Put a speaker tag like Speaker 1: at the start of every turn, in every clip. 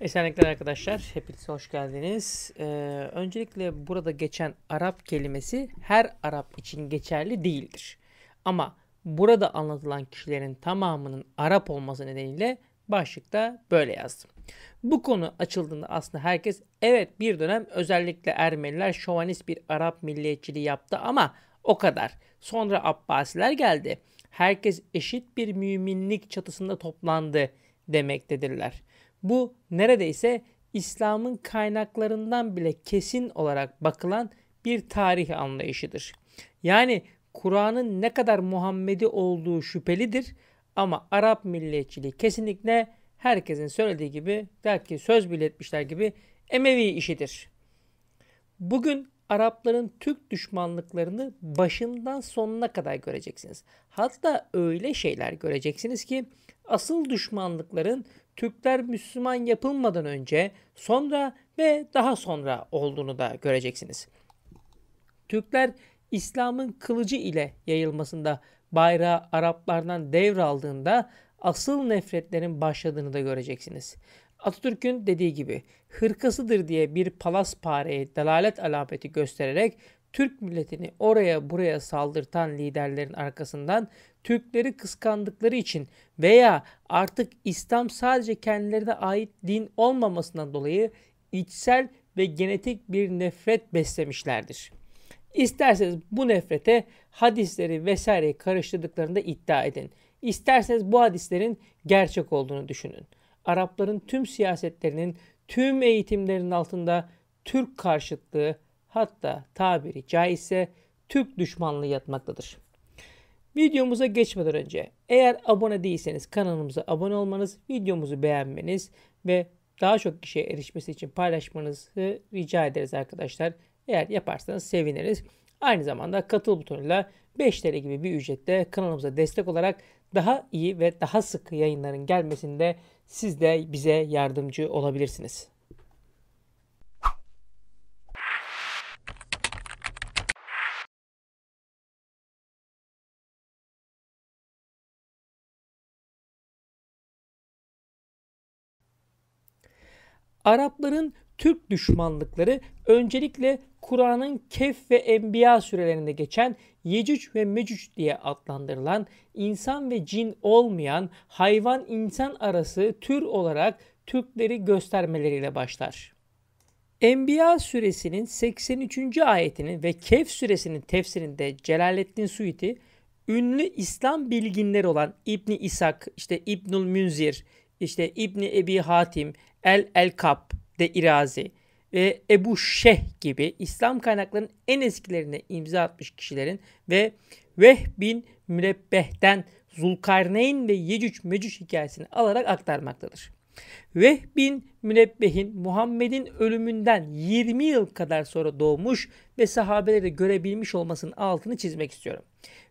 Speaker 1: Esenlikler arkadaşlar, hepinize hoş geldiniz. Ee, öncelikle burada geçen Arap kelimesi her Arap için geçerli değildir. Ama burada anlatılan kişilerin tamamının Arap olması nedeniyle başlıkta böyle yazdım. Bu konu açıldığında aslında herkes evet bir dönem özellikle Ermeniler şovanist bir Arap milliyetçiliği yaptı ama o kadar. Sonra Abbasiler geldi. Herkes eşit bir müminlik çatısında toplandı demektedirler. Bu neredeyse İslam'ın kaynaklarından bile kesin olarak bakılan bir tarih anlayışıdır. Yani Kur'an'ın ne kadar Muhammedi olduğu şüphelidir ama Arap milliyetçiliği kesinlikle herkesin söylediği gibi belki söz bile etmişler gibi Emevi işidir. Bugün Arapların Türk düşmanlıklarını başından sonuna kadar göreceksiniz. Hatta öyle şeyler göreceksiniz ki asıl düşmanlıkların Türkler Müslüman yapılmadan önce, sonra ve daha sonra olduğunu da göreceksiniz. Türkler İslam'ın kılıcı ile yayılmasında bayrağı Araplardan devraldığında asıl nefretlerin başladığını da göreceksiniz. Atatürk'ün dediği gibi hırkasıdır diye bir palas pareye dalalet alameti göstererek Türk milletini oraya buraya saldırtan liderlerin arkasından Türkleri kıskandıkları için veya artık İslam sadece kendilerine ait din olmamasından dolayı içsel ve genetik bir nefret beslemişlerdir. İsterseniz bu nefrete hadisleri vesaireyi karıştırdıklarında iddia edin. İsterseniz bu hadislerin gerçek olduğunu düşünün. Arapların tüm siyasetlerinin, tüm eğitimlerinin altında Türk karşıtlığı hatta tabiri caizse Türk düşmanlığı yatmaktadır. Videomuza geçmeden önce eğer abone değilseniz kanalımıza abone olmanız, videomuzu beğenmeniz ve daha çok kişiye erişmesi için paylaşmanızı rica ederiz arkadaşlar. Eğer yaparsanız seviniriz. Aynı zamanda katıl butonuyla 5 TL gibi bir ücretle kanalımıza destek olarak daha iyi ve daha sık yayınların gelmesinde siz de bize yardımcı olabilirsiniz. Arapların Türk düşmanlıkları öncelikle Kur'an'ın Kehf ve Enbiya sürelerinde geçen Yecüc ve Mecüc diye adlandırılan insan ve cin olmayan hayvan insan arası tür olarak Türkleri göstermeleriyle başlar. Enbiya suresinin 83. ayetinin ve Kehf suresinin tefsirinde Celaleddin Suyuti ünlü İslam bilginleri olan İbni İshak, işte İbnül Münzir, işte İbni Ebi Hatim, El El Elkap de İrazi ve Ebu Şeh gibi İslam kaynaklarının en eskilerine imza atmış kişilerin ve Veh bin Mürebbeh'ten Zulkarneyn ve Yecüc Mecüc hikayesini alarak aktarmaktadır. Veh bin Münebbeh'in Muhammed'in ölümünden 20 yıl kadar sonra doğmuş ve sahabeleri görebilmiş olmasının altını çizmek istiyorum.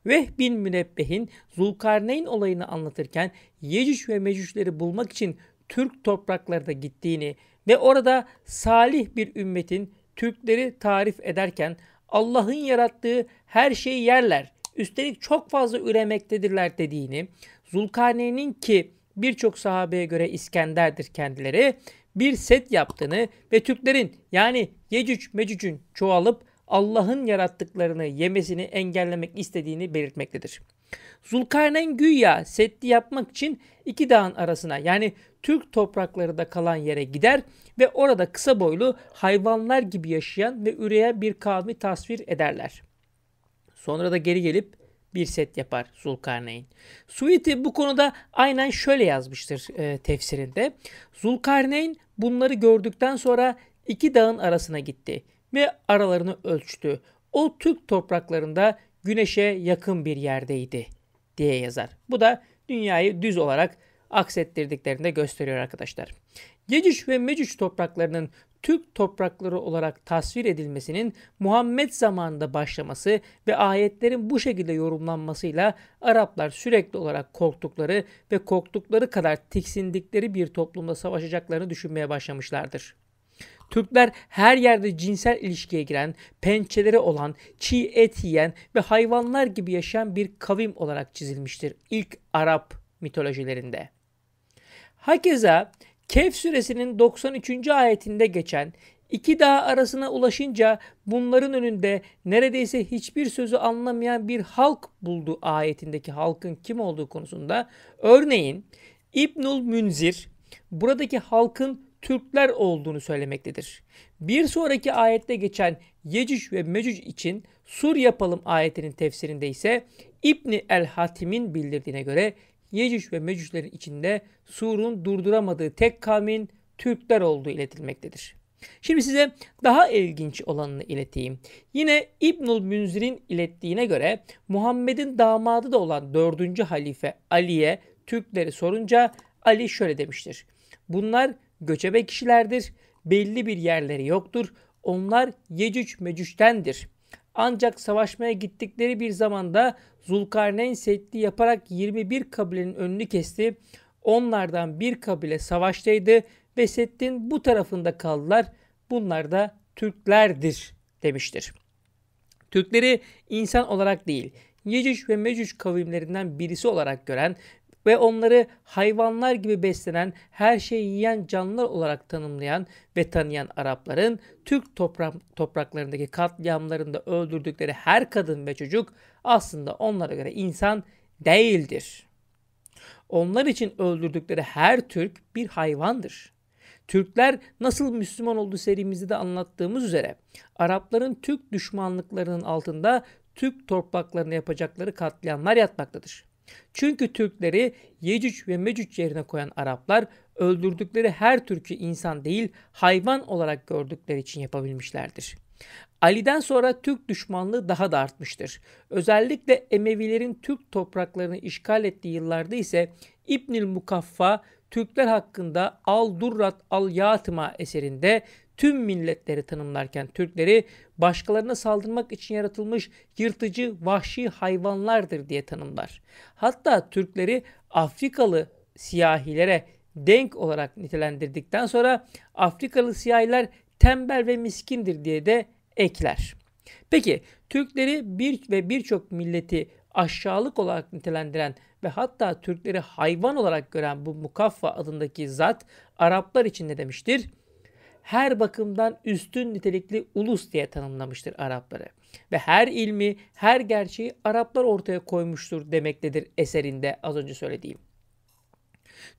Speaker 1: Veh bin Münebbeh'in Zulkarneyn olayını anlatırken Yecüc ve Mecüc'leri bulmak için Türk topraklarına gittiğini ve orada salih bir ümmetin Türkleri tarif ederken Allah'ın yarattığı her şeyi yerler. Üstelik çok fazla üremektedirler dediğini, Zulkarneyn'in ki birçok sahabeye göre İskender'dir kendileri, bir set yaptığını ve Türklerin yani Yecüc Mecüc'ün çoğalıp Allah'ın yarattıklarını yemesini engellemek istediğini belirtmektedir. Zulkarneyn güya setli yapmak için iki dağın arasına yani Türk toprakları da kalan yere gider ve orada kısa boylu hayvanlar gibi yaşayan ve üreyen bir kavmi tasvir ederler. Sonra da geri gelip bir set yapar Zulkarneyn. Suiti bu konuda aynen şöyle yazmıştır e, tefsirinde. Zulkarneyn bunları gördükten sonra iki dağın arasına gitti ve aralarını ölçtü. O Türk topraklarında güneşe yakın bir yerdeydi diye yazar. Bu da dünyayı düz olarak aksettirdiklerinde gösteriyor arkadaşlar. Yecüc ve mecüş topraklarının Türk toprakları olarak tasvir edilmesinin Muhammed zamanında başlaması ve ayetlerin bu şekilde yorumlanmasıyla Araplar sürekli olarak korktukları ve korktukları kadar tiksindikleri bir toplumda savaşacaklarını düşünmeye başlamışlardır. Türkler her yerde cinsel ilişkiye giren, pençeleri olan, çiğ et yiyen ve hayvanlar gibi yaşayan bir kavim olarak çizilmiştir ilk Arap mitolojilerinde. Hakeza Kehf suresinin 93. ayetinde geçen iki dağ arasına ulaşınca bunların önünde neredeyse hiçbir sözü anlamayan bir halk buldu ayetindeki halkın kim olduğu konusunda. Örneğin İbnül Münzir buradaki halkın Türkler olduğunu söylemektedir. Bir sonraki ayette geçen Yecüc ve Mecüc için sur yapalım ayetinin tefsirinde ise İbni el-Hatim'in bildirdiğine göre Yecüc ve Mecüc'lerin içinde surun durduramadığı tek kavmin Türkler olduğu iletilmektedir. Şimdi size daha ilginç olanını ileteyim. Yine İbnül Münzir'in ilettiğine göre Muhammed'in damadı da olan 4. halife Ali'ye Türkleri sorunca Ali şöyle demiştir. Bunlar göçebe kişilerdir. Belli bir yerleri yoktur. Onlar Yecüc Mecüc'tendir. Ancak savaşmaya gittikleri bir zamanda Zulkarneyn setli yaparak 21 kabilenin önünü kesti. Onlardan bir kabile savaştaydı ve Settin bu tarafında kaldılar. Bunlar da Türklerdir demiştir. Türkleri insan olarak değil, Yecüc ve Mecüc kavimlerinden birisi olarak gören ve onları hayvanlar gibi beslenen, her şeyi yiyen canlılar olarak tanımlayan ve tanıyan Arapların Türk toprak, topraklarındaki katliamlarında öldürdükleri her kadın ve çocuk aslında onlara göre insan değildir. Onlar için öldürdükleri her Türk bir hayvandır. Türkler nasıl Müslüman oldu serimizde de anlattığımız üzere Arapların Türk düşmanlıklarının altında Türk topraklarına yapacakları katliamlar yatmaktadır. Çünkü Türkleri Yecüc ve Mecüc yerine koyan Araplar öldürdükleri her Türk'ü insan değil hayvan olarak gördükleri için yapabilmişlerdir. Ali'den sonra Türk düşmanlığı daha da artmıştır. Özellikle Emevilerin Türk topraklarını işgal ettiği yıllarda ise İbnül Mukaffa Türkler hakkında Al-Durrat Al-Yatıma eserinde tüm milletleri tanımlarken Türkleri başkalarına saldırmak için yaratılmış yırtıcı vahşi hayvanlardır diye tanımlar. Hatta Türkleri Afrikalı siyahilere denk olarak nitelendirdikten sonra Afrikalı siyahiler tembel ve miskindir diye de ekler. Peki Türkleri bir ve birçok milleti aşağılık olarak nitelendiren ve hatta Türkleri hayvan olarak gören bu mukaffa adındaki zat Araplar için ne demiştir? Her bakımdan üstün nitelikli ulus diye tanımlamıştır Arapları ve her ilmi, her gerçeği Araplar ortaya koymuştur demektedir eserinde az önce söylediğim.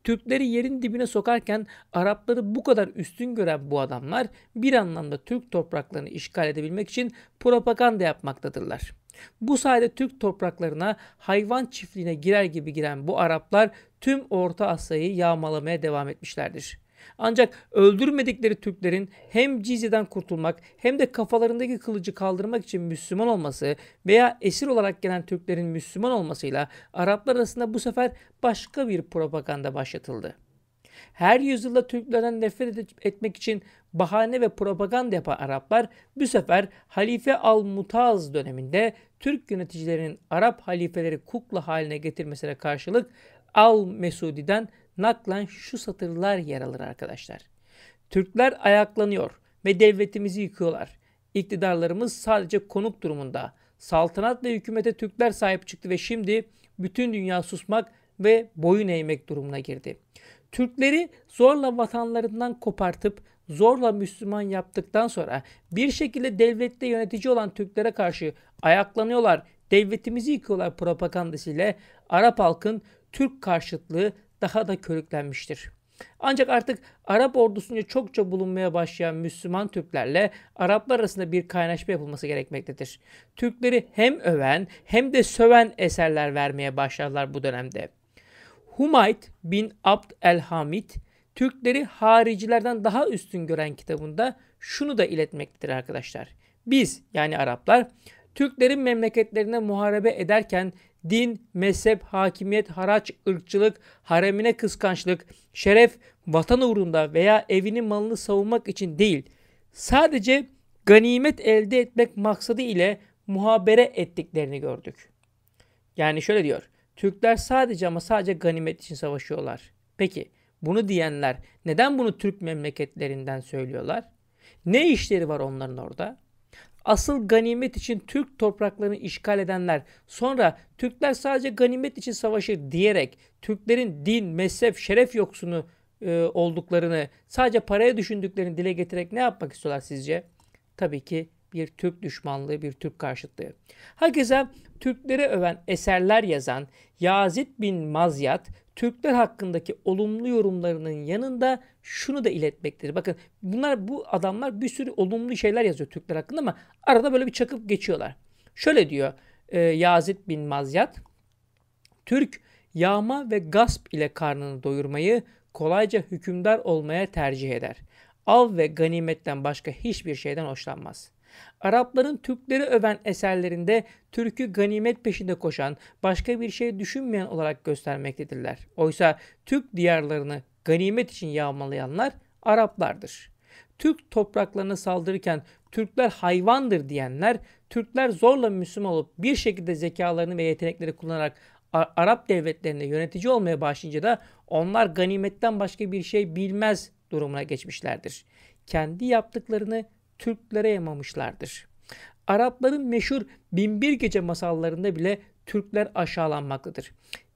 Speaker 1: Türkleri yerin dibine sokarken Arapları bu kadar üstün gören bu adamlar bir anlamda Türk topraklarını işgal edebilmek için propaganda yapmaktadırlar.'' Bu sayede Türk topraklarına hayvan çiftliğine girer gibi giren bu Araplar tüm Orta Asya'yı yağmalamaya devam etmişlerdir. Ancak öldürmedikleri Türklerin hem cizyeden kurtulmak hem de kafalarındaki kılıcı kaldırmak için Müslüman olması veya esir olarak gelen Türklerin Müslüman olmasıyla Araplar arasında bu sefer başka bir propaganda başlatıldı. Her yüzyılda Türklerden nefret etmek için bahane ve propaganda yapan Araplar bu sefer Halife Al-Mutaz döneminde Türk yöneticilerinin Arap halifeleri kukla haline getirmesine karşılık Al-Mesudi'den naklen şu satırlar yer alır arkadaşlar. Türkler ayaklanıyor ve devletimizi yıkıyorlar. İktidarlarımız sadece konuk durumunda. Saltanat ve hükümete Türkler sahip çıktı ve şimdi bütün dünya susmak ve boyun eğmek durumuna girdi. Türkleri zorla vatanlarından kopartıp zorla Müslüman yaptıktan sonra bir şekilde devlette yönetici olan Türklere karşı ayaklanıyorlar, devletimizi yıkıyorlar propagandasıyla Arap halkın Türk karşıtlığı daha da körüklenmiştir. Ancak artık Arap ordusunca çokça bulunmaya başlayan Müslüman Türklerle Araplar arasında bir kaynaşma yapılması gerekmektedir. Türkleri hem öven hem de söven eserler vermeye başlarlar bu dönemde. Humayt bin Abd el-Hamid Türkleri haricilerden daha üstün gören kitabında şunu da iletmektedir arkadaşlar. Biz yani Araplar Türklerin memleketlerine muharebe ederken din, mezhep, hakimiyet, haraç, ırkçılık, haremine kıskançlık, şeref, vatan uğrunda veya evini malını savunmak için değil, sadece ganimet elde etmek maksadı ile muhabere ettiklerini gördük. Yani şöyle diyor, Türkler sadece ama sadece ganimet için savaşıyorlar. Peki bunu diyenler neden bunu Türk memleketlerinden söylüyorlar? Ne işleri var onların orada? Asıl ganimet için Türk topraklarını işgal edenler sonra Türkler sadece ganimet için savaşır diyerek Türklerin din, mezhep, şeref yoksunu e, olduklarını sadece paraya düşündüklerini dile getirerek ne yapmak istiyorlar sizce? Tabii ki bir Türk düşmanlığı, bir Türk karşıtlığı. Hakeza Türkleri öven eserler yazan Yazid bin Mazyat, Türkler hakkındaki olumlu yorumlarının yanında şunu da iletmektedir. Bakın bunlar bu adamlar bir sürü olumlu şeyler yazıyor Türkler hakkında ama arada böyle bir çakıp geçiyorlar. Şöyle diyor e, Yazid bin Mazyat, Türk yağma ve gasp ile karnını doyurmayı kolayca hükümdar olmaya tercih eder. Av ve ganimetten başka hiçbir şeyden hoşlanmaz.'' Arapların Türkleri öven eserlerinde Türk'ü ganimet peşinde koşan, başka bir şey düşünmeyen olarak göstermektedirler. Oysa Türk diyarlarını ganimet için yağmalayanlar Araplardır. Türk topraklarına saldırırken Türkler hayvandır diyenler, Türkler zorla Müslüman olup bir şekilde zekalarını ve yetenekleri kullanarak Arap devletlerinde yönetici olmaya başlayınca da onlar ganimetten başka bir şey bilmez durumuna geçmişlerdir. Kendi yaptıklarını Türklere yamamışlardır. Arapların meşhur Binbir Gece masallarında bile Türkler aşağılanmaktadır.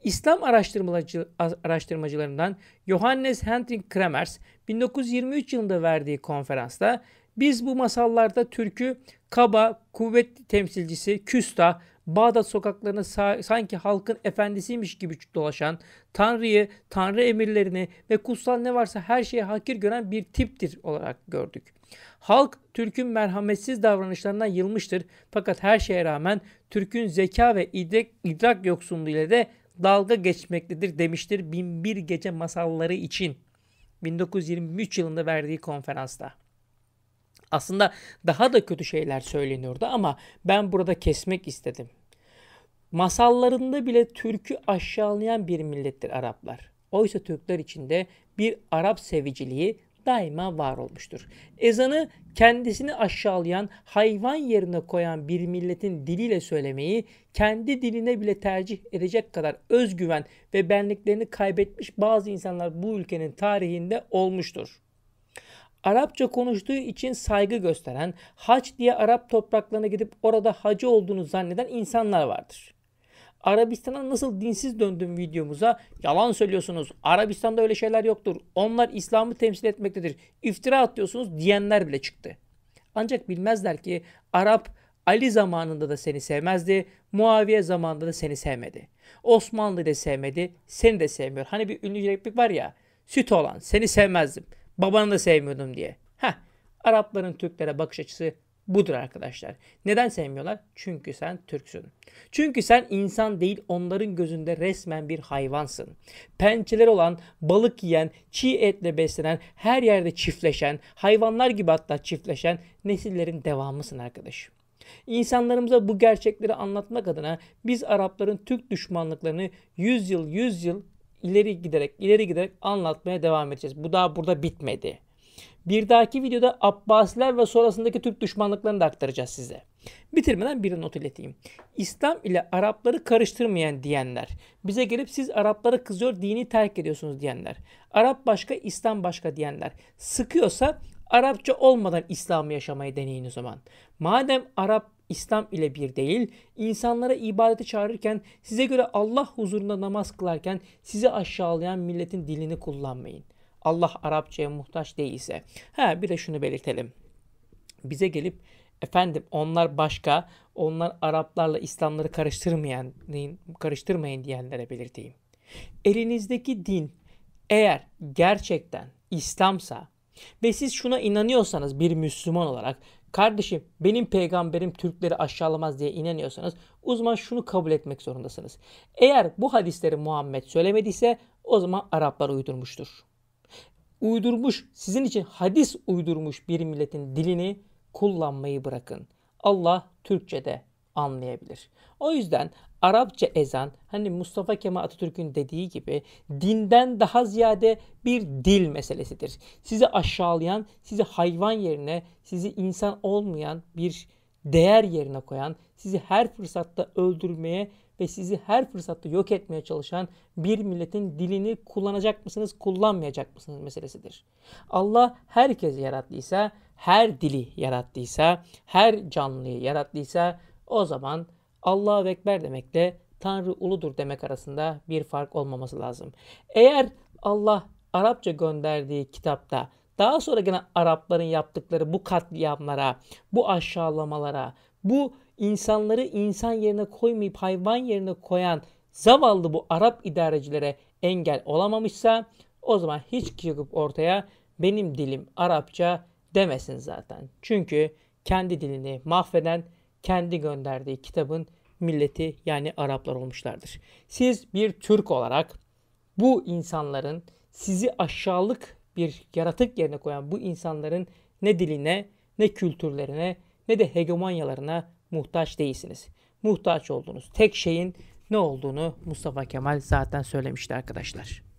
Speaker 1: İslam araştırmacı, araştırmacılarından Johannes Henry Kremers 1923 yılında verdiği konferansta biz bu masallarda Türk'ü kaba, kuvvetli temsilcisi, küsta, Bağdat sokaklarını sanki halkın efendisiymiş gibi dolaşan, Tanrı'yı, Tanrı emirlerini ve kutsal ne varsa her şeye hakir gören bir tiptir olarak gördük. Halk Türk'ün merhametsiz davranışlarına yılmıştır. Fakat her şeye rağmen Türk'ün zeka ve idrak, idrak yoksunluğu ile de dalga geçmektedir demiştir Binbir Gece masalları için 1923 yılında verdiği konferansta. Aslında daha da kötü şeyler söyleniyordu ama ben burada kesmek istedim. Masallarında bile Türk'ü aşağılayan bir millettir Araplar. Oysa Türkler içinde bir Arap seviciliği daima var olmuştur. Ezanı kendisini aşağılayan, hayvan yerine koyan bir milletin diliyle söylemeyi kendi diline bile tercih edecek kadar özgüven ve benliklerini kaybetmiş bazı insanlar bu ülkenin tarihinde olmuştur. Arapça konuştuğu için saygı gösteren, haç diye Arap topraklarına gidip orada hacı olduğunu zanneden insanlar vardır. Arabistan'a nasıl dinsiz döndüm videomuza. Yalan söylüyorsunuz. Arabistan'da öyle şeyler yoktur. Onlar İslam'ı temsil etmektedir. İftira atıyorsunuz diyenler bile çıktı. Ancak bilmezler ki Arap Ali zamanında da seni sevmezdi. Muaviye zamanında da seni sevmedi. Osmanlı da sevmedi. Seni de sevmiyor. Hani bir ünlü replik var ya. Süt olan seni sevmezdim. Babanı da sevmiyordum diye. Heh. Arapların Türklere bakış açısı budur arkadaşlar. Neden sevmiyorlar? Çünkü sen Türksün. Çünkü sen insan değil onların gözünde resmen bir hayvansın. Pençeler olan, balık yiyen, çiğ etle beslenen, her yerde çiftleşen, hayvanlar gibi hatta çiftleşen nesillerin devamısın arkadaşım. İnsanlarımıza bu gerçekleri anlatmak adına biz Arapların Türk düşmanlıklarını 100 yıl 100 yıl ileri giderek ileri giderek anlatmaya devam edeceğiz. Bu daha burada bitmedi. Bir dahaki videoda Abbasiler ve sonrasındaki Türk düşmanlıklarını da aktaracağız size. Bitirmeden bir not ileteyim. İslam ile Arapları karıştırmayan diyenler, bize gelip siz Arapları kızıyor dini terk ediyorsunuz diyenler, Arap başka İslam başka diyenler sıkıyorsa Arapça olmadan İslam'ı yaşamayı deneyin o zaman. Madem Arap İslam ile bir değil, insanlara ibadete çağırırken, size göre Allah huzurunda namaz kılarken sizi aşağılayan milletin dilini kullanmayın.'' Allah Arapçaya muhtaç değilse. Ha bir de şunu belirtelim. Bize gelip efendim onlar başka, onlar Araplarla İslamları karıştırmayan, karıştırmayın diyenlere belirteyim. Elinizdeki din eğer gerçekten İslamsa ve siz şuna inanıyorsanız bir Müslüman olarak kardeşim benim peygamberim Türkleri aşağılamaz diye inanıyorsanız o zaman şunu kabul etmek zorundasınız. Eğer bu hadisleri Muhammed söylemediyse o zaman Araplar uydurmuştur uydurmuş, sizin için hadis uydurmuş bir milletin dilini kullanmayı bırakın. Allah Türkçe'de anlayabilir. O yüzden Arapça ezan hani Mustafa Kemal Atatürk'ün dediği gibi dinden daha ziyade bir dil meselesidir. Sizi aşağılayan, sizi hayvan yerine, sizi insan olmayan bir değer yerine koyan, sizi her fırsatta öldürmeye ve sizi her fırsatta yok etmeye çalışan bir milletin dilini kullanacak mısınız, kullanmayacak mısınız meselesidir. Allah herkesi yarattıysa, her dili yarattıysa, her canlıyı yarattıysa o zaman Allahu Ekber demekle Tanrı uludur demek arasında bir fark olmaması lazım. Eğer Allah Arapça gönderdiği kitapta daha sonra gene Arapların yaptıkları bu katliamlara, bu aşağılamalara, bu insanları insan yerine koymayıp hayvan yerine koyan zavallı bu Arap idarecilere engel olamamışsa o zaman hiç çıkıp ortaya benim dilim Arapça demesin zaten. Çünkü kendi dilini mahveden kendi gönderdiği kitabın milleti yani Araplar olmuşlardır. Siz bir Türk olarak bu insanların sizi aşağılık bir yaratık yerine koyan bu insanların ne diline, ne kültürlerine, ne de hegemonyalarına muhtaç değilsiniz. Muhtaç olduğunuz tek şeyin ne olduğunu Mustafa Kemal zaten söylemişti arkadaşlar.